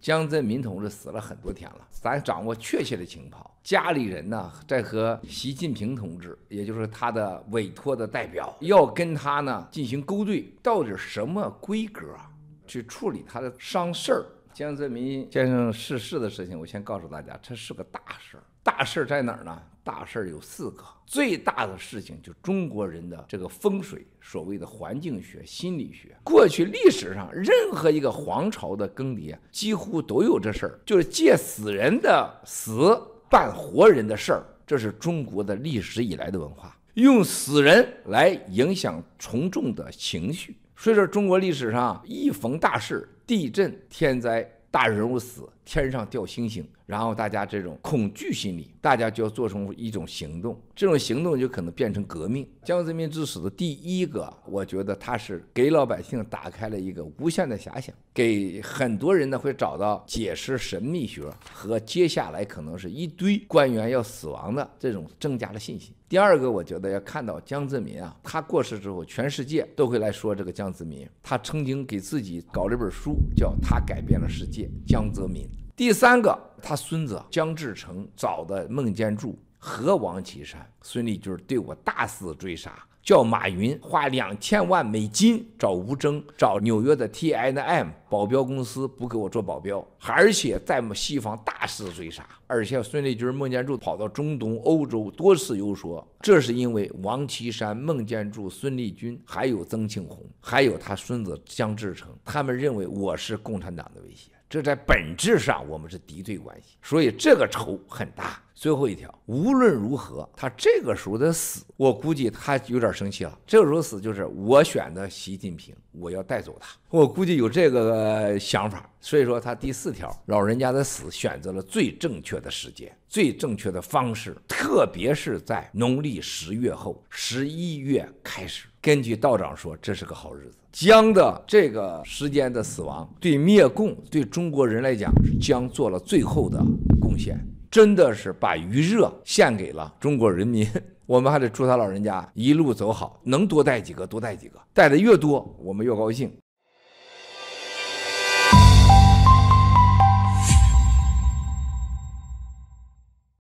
江泽民同志死了很多天了，咱掌握确切的情报。家里人呢，在和习近平同志，也就是他的委托的代表，要跟他呢进行勾兑，到底什么规格去处理他的伤事儿。江泽民先生逝世的事情，我先告诉大家，这是个大事儿。大事儿在哪儿呢？大事儿有四个，最大的事情就中国人的这个风水，所谓的环境学、心理学。过去历史上任何一个皇朝的更迭，几乎都有这事儿，就是借死人的死办活人的事儿。这是中国的历史以来的文化，用死人来影响从众的情绪。所以说，中国历史上一逢大事，地震、天灾。大人物死，天上掉星星，然后大家这种恐惧心理，大家就要做成一种行动，这种行动就可能变成革命。江泽民之死的第一个，我觉得他是给老百姓打开了一个无限的遐想，给很多人呢会找到解释神秘学和接下来可能是一堆官员要死亡的这种增加了信心。第二个，我觉得要看到江泽民啊，他过世之后，全世界都会来说这个江泽民，他曾经给自己搞了一本书，叫《他改变了世界：江泽民》。第三个，他孙子江志诚找的孟建柱。和王岐山、孙立军对我大肆追杀，叫马云花两千万美金找吴征，找纽约的 T I N M 保镖公司不给我做保镖，而且在西方大肆追杀，而且孙立军、孟建柱跑到中东、欧洲多次游说，这是因为王岐山、孟建柱、孙立军还有曾庆红，还有他孙子江志成，他们认为我是共产党的威胁。这在本质上我们是敌对关系，所以这个仇很大。最后一条，无论如何，他这个时候的死，我估计他有点生气了。这个时候死就是我选的习近平，我要带走他，我估计有这个想法。所以说他第四条，老人家的死选择了最正确的时间，最正确的方式，特别是在农历十月后，十一月开始。根据道长说，这是个好日子。江的这个时间的死亡，对灭共，对中国人来讲，是江做了最后的贡献，真的是把余热献给了中国人民。我们还得祝他老人家一路走好，能多带几个，多带几个，带的越多，我们越高兴。